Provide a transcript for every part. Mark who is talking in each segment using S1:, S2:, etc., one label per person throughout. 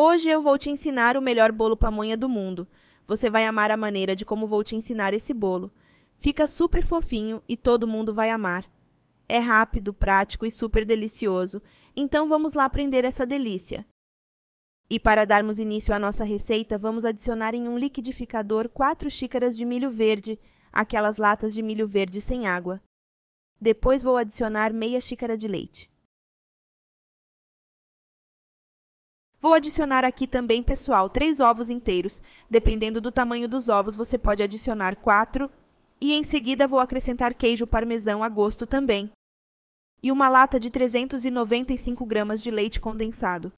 S1: Hoje eu vou te ensinar o melhor bolo pamonha do mundo. Você vai amar a maneira de como vou te ensinar esse bolo. Fica super fofinho e todo mundo vai amar. É rápido, prático e super delicioso. Então vamos lá aprender essa delícia. E para darmos início à nossa receita, vamos adicionar em um liquidificador 4 xícaras de milho verde, aquelas latas de milho verde sem água. Depois vou adicionar meia xícara de leite. Vou adicionar aqui também, pessoal, três ovos inteiros. Dependendo do tamanho dos ovos, você pode adicionar quatro. E em seguida vou acrescentar queijo parmesão a gosto também. E uma lata de 395 gramas de leite condensado.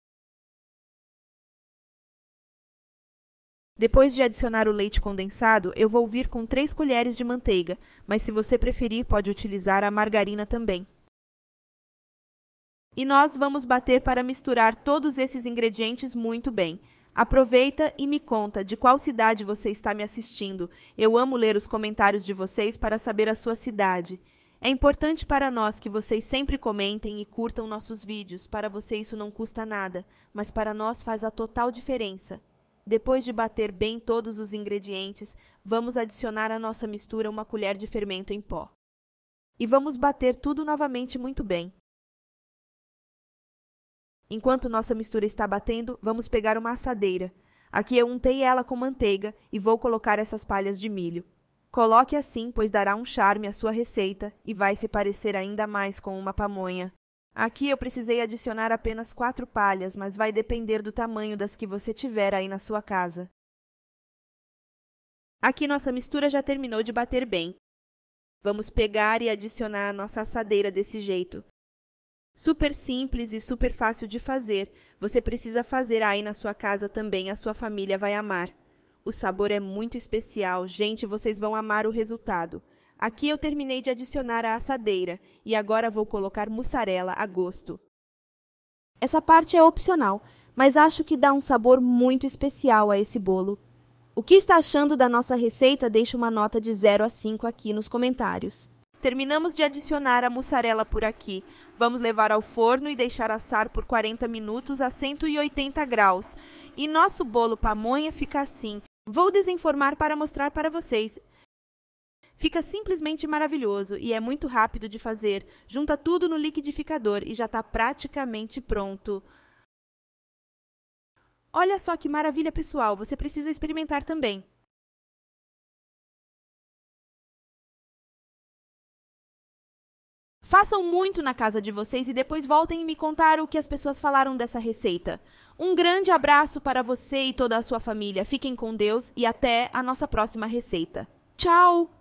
S1: Depois de adicionar o leite condensado, eu vou vir com 3 colheres de manteiga, mas se você preferir, pode utilizar a margarina também. E nós vamos bater para misturar todos esses ingredientes muito bem. Aproveita e me conta de qual cidade você está me assistindo. Eu amo ler os comentários de vocês para saber a sua cidade. É importante para nós que vocês sempre comentem e curtam nossos vídeos. Para você isso não custa nada, mas para nós faz a total diferença. Depois de bater bem todos os ingredientes, vamos adicionar à nossa mistura uma colher de fermento em pó. E vamos bater tudo novamente muito bem. Enquanto nossa mistura está batendo, vamos pegar uma assadeira. Aqui eu untei ela com manteiga e vou colocar essas palhas de milho. Coloque assim, pois dará um charme à sua receita e vai se parecer ainda mais com uma pamonha. Aqui eu precisei adicionar apenas quatro palhas, mas vai depender do tamanho das que você tiver aí na sua casa. Aqui nossa mistura já terminou de bater bem. Vamos pegar e adicionar a nossa assadeira desse jeito. Super simples e super fácil de fazer. Você precisa fazer aí na sua casa também, a sua família vai amar. O sabor é muito especial, gente, vocês vão amar o resultado. Aqui eu terminei de adicionar a assadeira e agora vou colocar mussarela a gosto. Essa parte é opcional, mas acho que dá um sabor muito especial a esse bolo. O que está achando da nossa receita? Deixe uma nota de 0 a 5 aqui nos comentários. Terminamos de adicionar a mussarela por aqui. Vamos levar ao forno e deixar assar por 40 minutos a 180 graus. E nosso bolo pamonha fica assim. Vou desenformar para mostrar para vocês. Fica simplesmente maravilhoso e é muito rápido de fazer. Junta tudo no liquidificador e já está praticamente pronto. Olha só que maravilha, pessoal! Você precisa experimentar também. Façam muito na casa de vocês e depois voltem e me contar o que as pessoas falaram dessa receita. Um grande abraço para você e toda a sua família. Fiquem com Deus e até a nossa próxima receita. Tchau!